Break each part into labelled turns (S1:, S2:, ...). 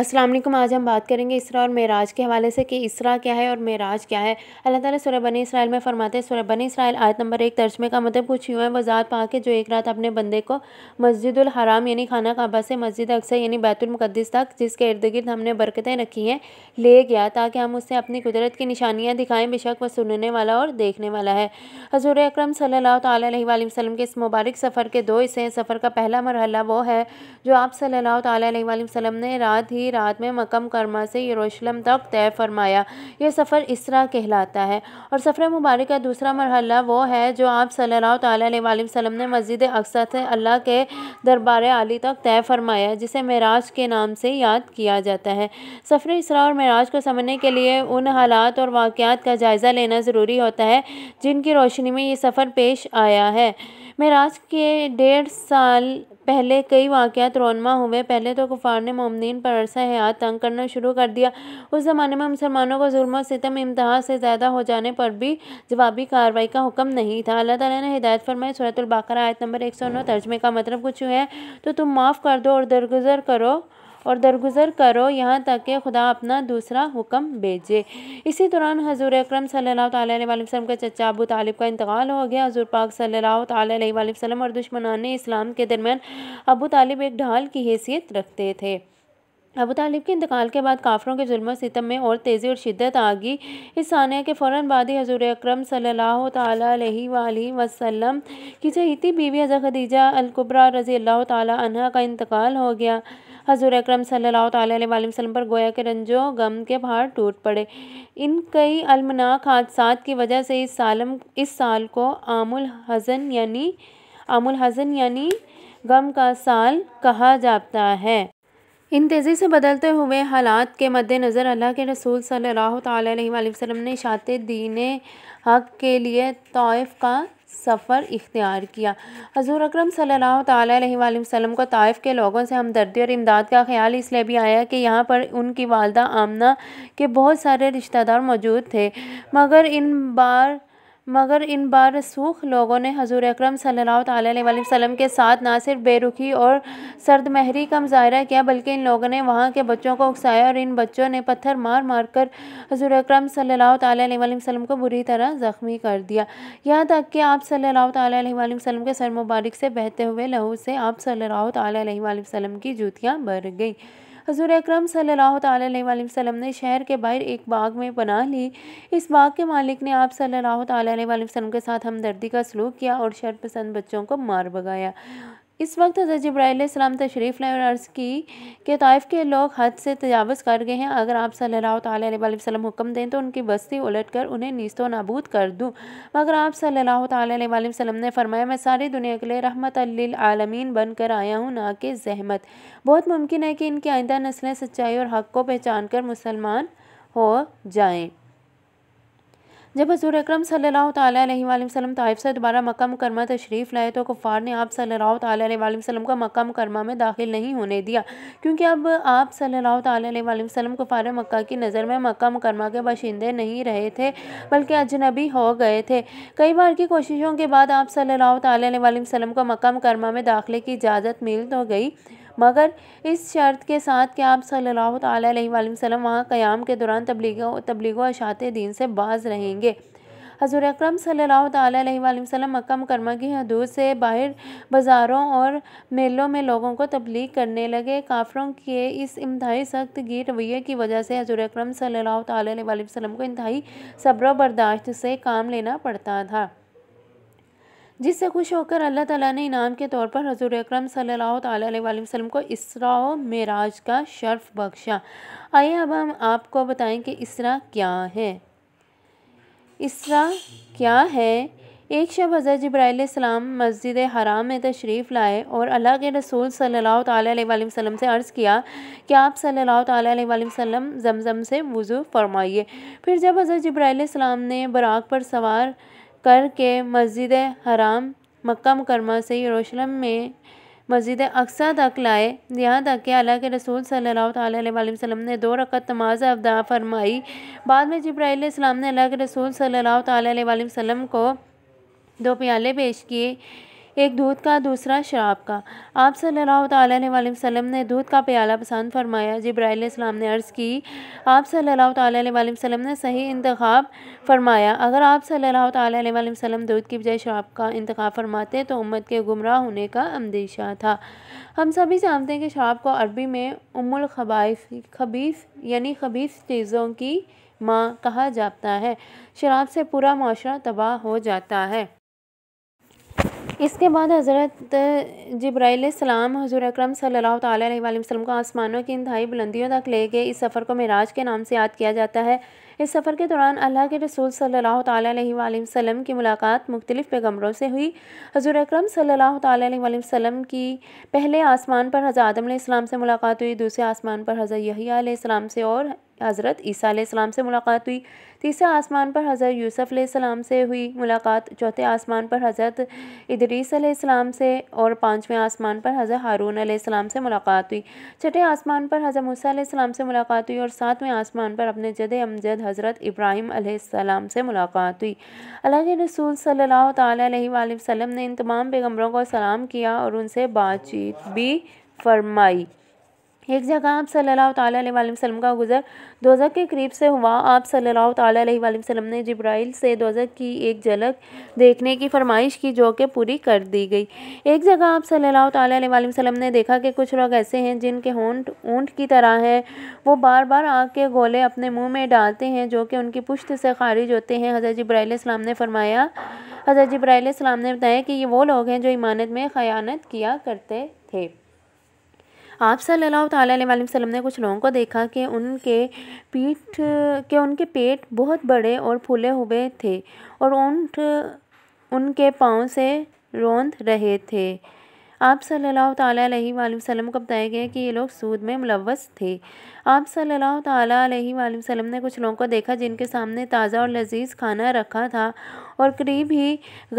S1: अस्सलाम वालेकुम आज हम बात करेंगे इसरा और मेराज के हवाले से कि इसरा क्या है और मेराज क्या है अल्लाह ताला सूरह बनी इसराइल में फरमाते हैं सूरह बनी इसराइल आयत नंबर एक तर्जमे का मतलब कुछ यूँ है वजात पा के जो एक रात अपने बंदे को मस्जिदुल हराम यानी खाना काबा से मस्जिद अक्सर यानी बैतुलमक़दस तक जिसके इर्द गिर्द हमने बरकतें रखी हैं ले गया ताकि हम उससे अपनी कुदरत की निशानियाँ दिखाएँ बेशक वह सुनने वाला और देखने वाला है हजूर अक्रम सल्ला तसलम के इस मुबारक सफ़र के दो हिस्से हैं सफ़र का पहला मरहला वो है जो आप सल्ला तसलम ने रात ही की रात में मकम करमा से यरूशलम तक तय फरमाया यह सफ़र इसरा कहलाता है और सफ़र मुबारक का दूसरा मरहला वो है जो आप सल्ला वसम ने मस्जिद अक्सर से अल्लाह के दरबार आली तक तय फरमाया जिसे मराज के नाम से याद किया जाता है सफ़र इसरा और मराज को समझने के लिए उन हालात और वाक़ात का जायज़ा लेना ज़रूरी होता है जिनकी रोशनी में ये सफ़र पेश आया है महराज के डेढ़ साल पहले कई वाक़ात रौनमा हुए पहले तो कुफ़ार ने ममनिन पर अरसा हयात तंग करना शुरू कर दिया उस ज़माने में मुसलमानों को जुल्म सितम इम्तहा से ज़्यादा हो जाने पर भी जवाबी कार्रवाई का हुक्म नहीं था अल्लाह ताला ने हिदायत फरमाई सूरतुल्बाकर आयत नंबर एक सौ नौ तर्जमे का मतलब कुछ है तो तुम माफ़ कर दो और दरगुजर करो और दरगुजर करो यहाँ तक कि खुदा अपना दूसरा हुक्म भेजे इसी दौरान हजूर अक्रम सम का चचा अबू तालिब का इंतकाल हो गया हजूर पाक सल्ला वसलम और दुश्मनान इस्लाम के दरमियान अबू तालिब एक ढाल की हैसियत रखते थे अबू तालिब के इंतकाल के बाद काफ़रों के जुल्म सितम में और तेज़ी और शिद्दत आ गई इस सानिया के फ़ौर बाद ही हजूर अक्रम सल्लल्लाहु अलैहि की चहीती बीवी हज़र खदीजा अलकुबरा रज़ी अल्लाह तह का इंतकाल हो गया हजूर अक्रम सल्लल्लाहु पर गोया के रंजो गम के पहाड़ टूट पड़े इन कई अलमनाक हादसा की वजह से इस सालम इस साल को आमुल हज़न यानी आमुल हज़न यानी गम का साल कहा जाता है इन तेज़ी से बदलते हुए हालात के मद्देनज़र अल्लाह के रसूल सल्लल्लाहु अलैहि वसल्लम ने शात दीन हक के लिए तौफ़ का सफ़र इख्तियार किया हजूर अक्रम सल्लल्लाहु अलैहि वसल्लम को ताइफ़ के लोगों से हमदर्दी और इमदाद का ख्याल इसलिए भी आया कि यहाँ पर उनकी वालदा आमना के बहुत सारे रिश्तेदार मौजूद थे मगर इन बार मगर इन बारसूख लोगों ने हजूर अक्रम वसल्लम के साथ ना सिर्फ बेरुखी और सर्द महरी का मुजाहरा किया बल्कि इन लोगों ने वहाँ के बच्चों को उकसाया और इन बच्चों ने पत्थर मार मार कर हजूर अक्रम वसल्लम को बुरी तरह ज़ख्मी कर दिया यहाँ तक कि आप सल्लाम के सर मुबारक से बहते हुए लहू से आप सल्ला वसलम की जूतियाँ भर गईं हजूर अक्रम सल्लल्लाहु ने शहर के बाहर एक बाग में पनाह ली इस बाग के मालिक ने आप सल्ला अलैहि के साथ हमदर्दी का सलूक किया और शरपसंद बच्चों को मार भगाया इस वक्त हज़रत जब्राईसम तशरीफ़ ने और अर्ज़ की कि ताइफ के लोग हद से तजावज़ कर गए हैं अगर आप सल्ला तसलम हुक्म दें तो उनकी बस्ती उलट कर उन्हें नीस्तो नाबूद कर दूँ मगर आप सल्ला तसलम ने फरमाया मैं सारी दुनिया के लिए रहमत आलमीन बन कर आया हूँ ना कि जहमत बहुत मुमकिन है कि इनकी आइंदा नस्लें सच्चाई और हक़ को पहचान कर मुसलमान हो जाएँ जब हजूर अक्रम सल्ला वसम तयफ़ से दोबारा मक्का करमा तशरीफ़ लाए तो कुफ़ार ने आप सल्ला का मक्का करमा में दाखिल नहीं होने दिया क्योंकि अब आप सल्ला कुफ़ार मक् की नज़र में मक्का करमा के बाशिंदे नहीं रहे थे बल्कि अजनबी हो गए थे कई बार की कोशिशों के बाद आप सल्ला वसम को मक्का मुकरमा में दाखिले की इजाज़त मिल तो गई मगर इस शर्त के साथ कि आप सल्लल्लाहु अलैहि वसल्लम वहाँ क़याम के दौरान तबलीगों तबलीगों अशात दीन से बाज रहेंगे हजूर अक्रम सल्लाम अलैहि वसल्लम मक्का मुकरमा की हदूद से बाहर बाज़ारों और मेलों में लोगों को तबलीग करने लगे काफरों के इस इंतहाई सख्त गिर रवैये की वजह से हजूर अक्रम सल्ला वसम को इंतहाई सब्र बर्दाश्त से काम लेना पड़ता था जिससे खुश होकर अल्लाह ताला ने इनाम के तौर पर हजूर अक्रम वसल्लम को इसरा मराज का शर्फ बख्शा आइए अब हम आपको बताएं कि इसरा क्या है इसरा क्या है एक शब हज़र जब्राईसम मस्जिद हराम में तशरीफ़ लाए और अल्लाह के रसूल सल्लल्लाहु अलैहि वसल्लम से अर्ज़ किया कि आप सल्लल्लाहु अलैहि वसल्लम जमज़म से वज़ू फरमाइए फिर जब हज़र जब्राईसम ने बराक पर सवार करके मस्जिद हराम मक्का मुकरमा से यरूशलेम में मस्जिद अक्सा तक लाए यहाँ तक कि अल्लाह के रसूल सल्लल्लाहु अलैहि वसल्लम ने दो रकत नमाज अदा फरमाई बाद में जब्राईल इस्लाम ने अल्लाह के रसूल सल्लल्लाहु अलैहि वसल्लम को दो प्याले पेश किए एक दूध का दूसरा शराब का आप सल्लल्लाहु अलैहि वसल्लम ने दूध का प्याला पसंद फरमाया जब्राईल ने अर्ज़ की आप सल्लल्लाहु अलैहि वसल्लम ने सही इंतखब फरमाया अगर आप सल्लल्लाहु अलैहि वसल्लम दूध की बजाय शराब का इंतखब फरमाते तो उम्मत के गुमराह होने का अंदेशा था हम सभी जानते हैं कि शराब को अरबी में उमुल खबाइफ खबीफ यानी खबीफ चीज़ों की माँ कहा जाता है शराब से पूरा माशरा तबाह हो जाता है इसके बाद हज़रत सलाम हज़ूर अक्रम सल्ला वसलम को आसमानों की इंतहाई बुलंदियों तक ले गए इस सफ़र को मराज के नाम से याद किया जाता है इस सफ़र के दौरान अल्लाह के रसूल सल्लल्लाहु अलैहि वसल्लम की मुलाकात मुख्तलिफ़ पैगम्बरों से हुई हजूर अक्रम सल्लाम की पहले आसमान पर हज़र आदम इस्लाम से मुलाकात हुई दूसरे आसमान पर हज़र यही से और हज़रत ईसा से मुलाकात हुई तीसरे आसमान पर हज़रत यूसफ़ सलाम से हुई मुलाकात चौथे आसमान पर हज़रत इदरीस से और पाँचवें आसमान पर हज़रत हारून सलाम से मुलाकात हुई छठे आसमान पर हज़रत मूसा सलाम से मुलाकात हुई और सातवें आसमान पर अपने जद अमजद हज़रत इब्राहिम आसमाम से मुलाकात हुई अल्लाह के रसूल सल्ला तसम ने इन तमाम पैगम्बरों को सलाम किया और उनसे बातचीत भी फरमाई एक जगह आप सल्लल्लाहु अलैहि वसल्लम का गुज़र दोजक के करीब से हुआ आप सल्लल्लाहु अलैहि वसल्लम ने जब्राइल से दोज़क की एक झलक देखने की फरमाइश की जो कि पूरी कर दी गई एक जगह आप सल्लल्लाहु अलैहि वसल्लम ने देखा कि कुछ लोग ऐसे हैं जिनके होंट ऊँट की तरह हैं वो बार बार आग के गोले अपने मुँह में डालते हैं जो कि उनकी पुश्त से खारिज होते हैं हज़रत जब्राईसम ने फरमाया हज़रत जब्राईसम ने बताया कि ये वो लोग हैं जो इमानत में ख़यानत किया करते थे आप सल्लल्लाहु अलैहि वसल्लम ने कुछ लोगों को देखा कि उनके पीठ के उनके पेट बहुत बड़े और फूले हुए थे और ऊँट उनके पाँव से रौंद रहे थे आप सल्लल्लाहु अलैहि वसल्लम को बताया गया कि ये लोग सूद में मुलवस थे आप सल्लल्लाहु अलैहि वसल्लम ने कुछ लोगों को देखा जिनके सामने ताज़ा और लजीज खाना रखा था और करीब ही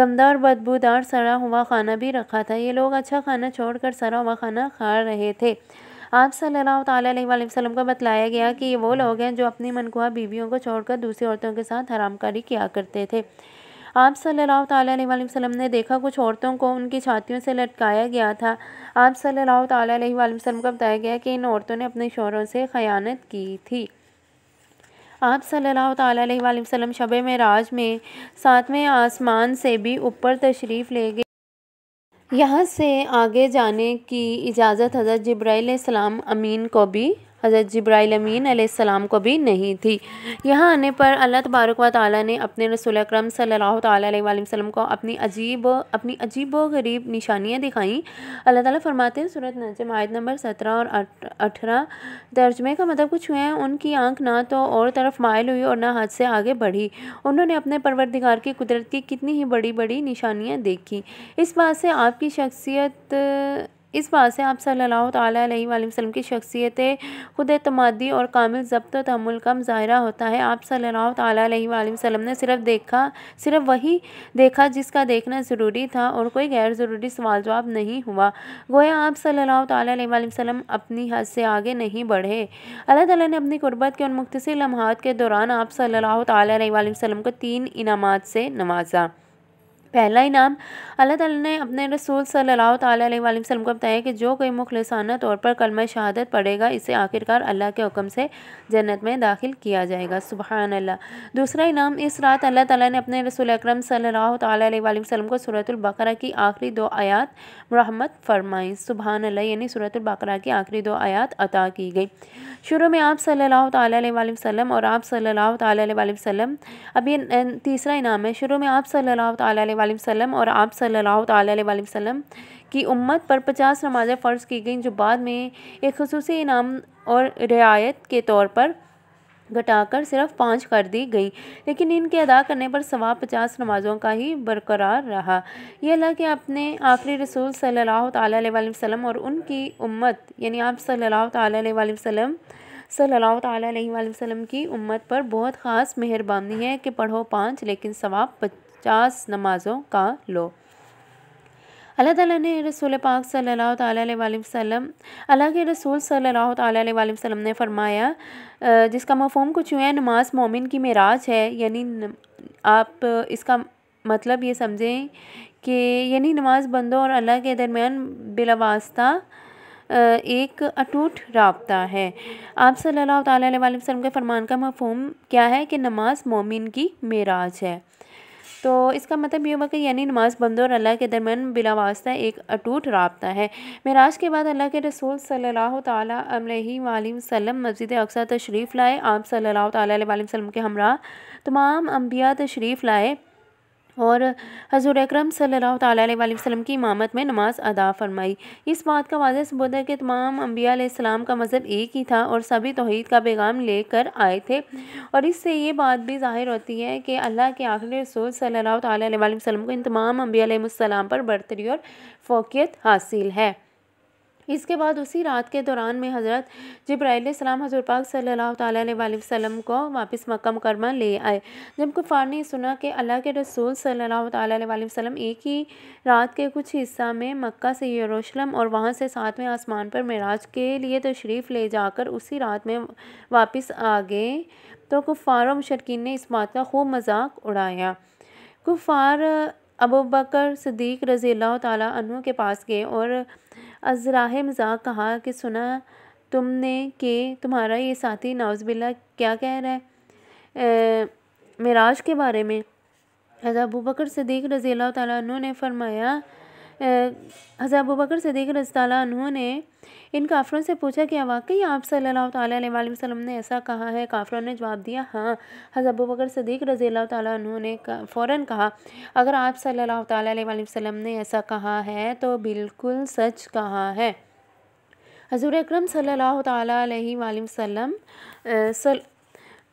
S1: गंदा और बदबूदार सड़ा हुआ खाना भी रखा था ये लोग अच्छा खाना कर सड़ा हुआ खाना खा रहे थे आप सल्लल्लाहु अलैहि वसल्लम को बतलाया गया कि ये वो लोग हैं जो अपनी मनकुआ बीवियों को छोड़कर दूसरी औरतों के साथ हरामकारी किया करते थे आप सल्लल्लाहु अलैहि वसल्लम ने देखा कुछ औरतों को उनकी छातियों से लटकाया गया था आप सल्लल्लाहु अलैहि वसल्लम का बताया गया कि इन औरतों ने अपने शोरों से खयानत की थी आप सल्लल्लाहु अलैहि वसल्लम शब राज में सातवें आसमान से भी ऊपर तशरीफ़ ले गए यहाँ से आगे जाने की इजाज़त हज़रत सलाम अमीन को भी हज़रत अमीन आसमाम को भी नहीं थी यहाँ आने पर अल्लाह तबारक व ताली ने अपने रसूल अक्रम सल्ला को अपनी अजीब अपनी अजीब व गरीब निशानियाँ दिखाई अल्लाह ताली फरमाते हैं सूरत नजम आयत नंबर सत्रह और अठारह तर्जमे का मतलब कुछ हुए हैं उनकी आंख ना तो और तरफ मायल हुई और ना हाथ से आगे बढ़ी उन्होंने अपने परवरदिगार की कुदरत की कितनी ही बड़ी बड़ी निशानियाँ देखी इस बात से आपकी शख्सियत इस बात से आप सल्लल्लाहु अलैहि वसल्लम की शख्सियत खुद अतमादी और कामिल जब्त तहमुल का मुजाहरा होता है आप सल्लल्लाहु अलैहि वसल्लम ने सिर्फ देखा सिर्फ वही देखा जिसका देखना ज़रूरी था और कोई गैर ज़रूरी सवाल जवाब नहीं हुआ गोया आप सल्लल्लाहु अलैहि वसल्लम अपनी हद से आगे नहीं बढ़े अल्लाह ताला ने अपनी गुरबत के उन मुख्तर लम्हात के दौरान आप सल्लल्लाहु अलैहि वसल्लम को तीन इनाम से नवाजा पहला इनाम अल्लाह ताला ने अपने रसूल सल्लल्लाहु अलैहि वसल्लम को बताया कि जो कोई मुखलसाना तौर पर कलमा शहादत पढ़ेगा इसे आखिरकार अल्लाह के हुक्म से जन्नत में दाखिल किया जाएगा सुबहान अल्लाह दूसरा इनाम इस रात अल्लाह ताला ने अपने रसूल अकरम सल्लल्लाहु अलैहि वसल्लम को सूरतुल की आखिरी दो आयात मरहमत फरमाई सुबहान अल्लाह यानी सूरतुल की आखिरी दो आयात अता की गई शुरू में आप सल्लल्लाहु अलैहि वसल्लम और आप सल्लल्लाहु अलैहि वसल्लम अब ये तीसरा इनाम है शुरू में आप सल्लल्लाहु अलैहि वसम और आप सल्लल्लाहु अलैहि की उम्मत पर पचास नमाज़ें फ़र्ज़ की गई जो बाद में एक खसूस इनाम और रियायत के तौर पर घटाकर सिर्फ पाँच कर दी गई लेकिन इनके अदा करने पर सवा पचास नमाज़ों का ही बरकरार रहा यह अल्लाह के अपने आखिरी रसूल सल्लल्लाहु अलैहि वसल्लम और उनकी उम्मत यानी आप सल्लल्लाहु अलैहि वसल्लम सल्लल्लाहु अलैहि वसल्लम की उम्मत पर बहुत ख़ास मेहरबानी है कि पढ़ो पाँच लेकिन सवाब पचास नमाज़ों का लो अल्लाह ताला ने रसूल पाक सल्लल्लाहु अलैहि वसल्लम अल्लाह के रसूल सल्लल्लाहु अलैहि वसल्लम ने फरमाया जिसका मफहम कुछ यूँ है नमाज मोमिन की मराज है यानी आप इसका मतलब ये समझें कि यानी नमाज बंदों और अल्लाह के दरमियान बिलावास्ता एक अटूट रबता है आप सल्लल्लाहु अलैहि वसल्लम के फरमान का मफहम क्या है कि नमाज मोमिन की मराज है तो इसका मतलब ये हुआ कि यानी नमाज बंदो और अल्लाह के दरमियान वास्ता एक अटूट रबता है मराज के बाद अल्लाह के रसूल सल्ला तसलम मस्जिद अक्सा तशरीफ़ लाए आप सल्ला तसलम के हमरा तमाम अम्बिया तशरीफ़ लाए और हजूर अक्रम सल्ला वसम की इमामत में नमाज अदा फरमाई इस बात का वाजह सबूत है कि तमाम अम्बियाम का मज़हब एक ही था और सभी तोहद का पैगाम लेकर आए थे और इससे ये बात भी जाहिर होती है कि अल्लाह के आखिरी रसूल सल्ला तसलम को इन तमाम अम्बियाम पर बरतरी और फोकियत हासिल है इसके बाद उसी रात के दौरान में हज़रत जब्राईसम हजूर पाक सल्ला तसम को वापस मक्का मुकरमा ले आए जब कुफ़ार ने सुना कि अल्लाह के रसूल सल्ला तसम एक ही रात के कुछ हिस्सा में मक्का से यरूशलम और वहाँ से सातवें आसमान पर मराज के लिए तशरीफ़ ले जाकर उसी रात में वापस आ गए तो कुफ़ार मशरकिन ने इस बात का खूब मजाक उड़ाया कुफ़ार अबू बकर सदीक रज़ी अल्लाह तु के पास गए और अजराह मजाक कहा कि सुना तुमने कि तुम्हारा ये साथी बिल्ला क्या कह रहा है मराज के बारे में हज़रत अबू बकर सदीक रज़ी अल्लाह तु ने फरमाया हज़रत बकर सदीक रस्तानु उन्होंने इन काफ़रों से पूछा कि वाकई आप सल्लल्लाहु अलैहि वसल्लम ने ऐसा कहा है काफ़रों ने जवाब दिया हाँ हज़रत बकर सदीक रज़ी तु ने फ़ौर कहा अगर आप सल्ला तसलम ने ऐसा कहा है तो बिल्कुल सच कहा है हजूर अक्रम सल्ला तसलम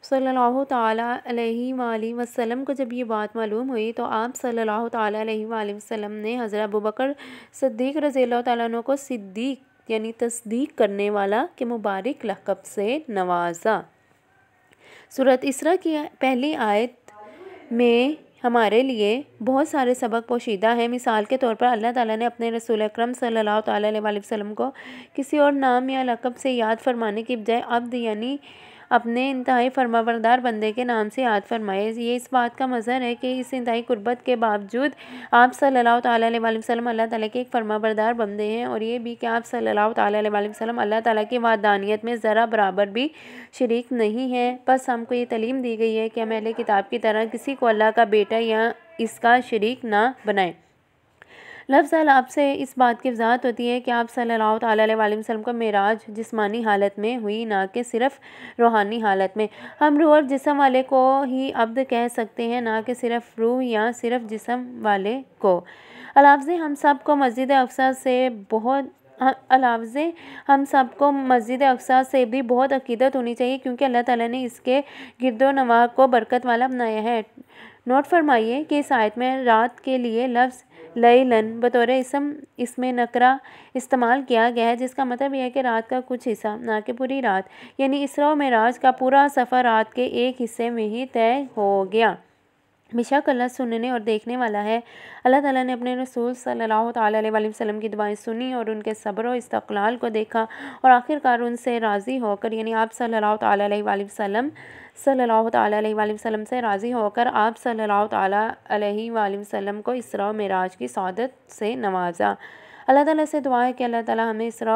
S1: सल्लल्लाहु ताला अलैहि वसल्लम को जब ये बात मालूम हुई तो आप सल्लल्लाहु ताला अलैहि वसल्लम ने हज़रत अबू बकर सिद्दीक रज़ी अल्लाह को सिद्दीक यानी तस्दीक करने वाला के मुबारक लकब से नवाजा सूरत इसरा की पहली आयत में हमारे लिए बहुत सारे सबक पोशीदा हैं मिसाल के तौर पर अल्लाह ताला ने अपने रसूल अकरम सल्लल्लाहु अलैहि वसल्लम को किसी और नाम या लकब से याद फरमाने की बजाय अब्द यानी अपने इंतहाई फरमाबरदार बंदे के नाम से याद फरमाए ये इस बात का मज़र है कि इस इंतहाई कुर्बत के बावजूद आप सल्लल्लाहु अलैहि वसल्लम अल्लाह ताला के एक फरमाबरदार बंदे हैं और ये भी कि आप सल्लल्लाहु अलैहि वसल्लम अल्लाह ताला की वादानियत में ज़रा बराबर भी शरीक नहीं है बस हमको ये तलीम दी गई है कि हम अहले किताब की तरह किसी को अल्लाह का बेटा या इसका शरीक ना बनाएं लफ्ज़ अलाब से इस बात की वजाहत होती है कि आप सल्ला वसम का मराज जिसमानी हालत में हुई ना कि सिर्फ़ रूहानी हालत में हम रूह और जिसम वाले को ही अब्द कह सकते हैं ना कि सिर्फ़ रूह या सिर्फ़ जिसम वाले को अलावज़ हम सब को मस्जिद अफसा से बहुत हाँ, अलावज़ हम सब को मस्जिद अक्सा से भी बहुत अकीदत होनी चाहिए क्योंकि अल्लाह ताला ने इसके गिरदो नवा को बरकत वाला बनाया है नोट फरमाइए कि इस आयत में रात के लिए लफ्ज़ लन बतौर इसम इसमें नकरा इस्तेमाल किया गया है जिसका मतलब यह है कि रात का कुछ हिस्सा ना कि पूरी रात यानी इसरो में राज का पूरा सफ़र रात के एक हिस्से में ही तय हो गया बेशक अल्लाह सुनने और देखने वाला है अल्लाह ताला ने अपने रसूल सल्लल्लाहु अलैहि वसल्लम की दुआएं सुनी और उनके सब्र और इस्तकलाल को देखा और आखिरकार उनसे राज़ी होकर यानी आप सल्लल्लाहु अलैहि वसल्लम सल्लल्लाहु अलैहि वसल्लम से राज़ी होकर आप सल्लल्लाहु अलैहि वसल्लम को इसरा मराज की सदत से नवाजा अल्लाह ताला से दुआ है कि अल्लाह ताला हमें इसरा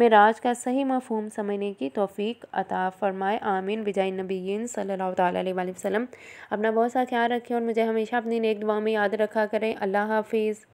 S1: में राज का सही मफहम समझने की तोफ़ी अता फ़रमाए आमीन बिजाई नबीन सल्ला वसम अपना बहुत सा ख्याल रखें और मुझे हमेशा अपनी नेक दुआ में याद रखा करें अल्लाह हाफिज़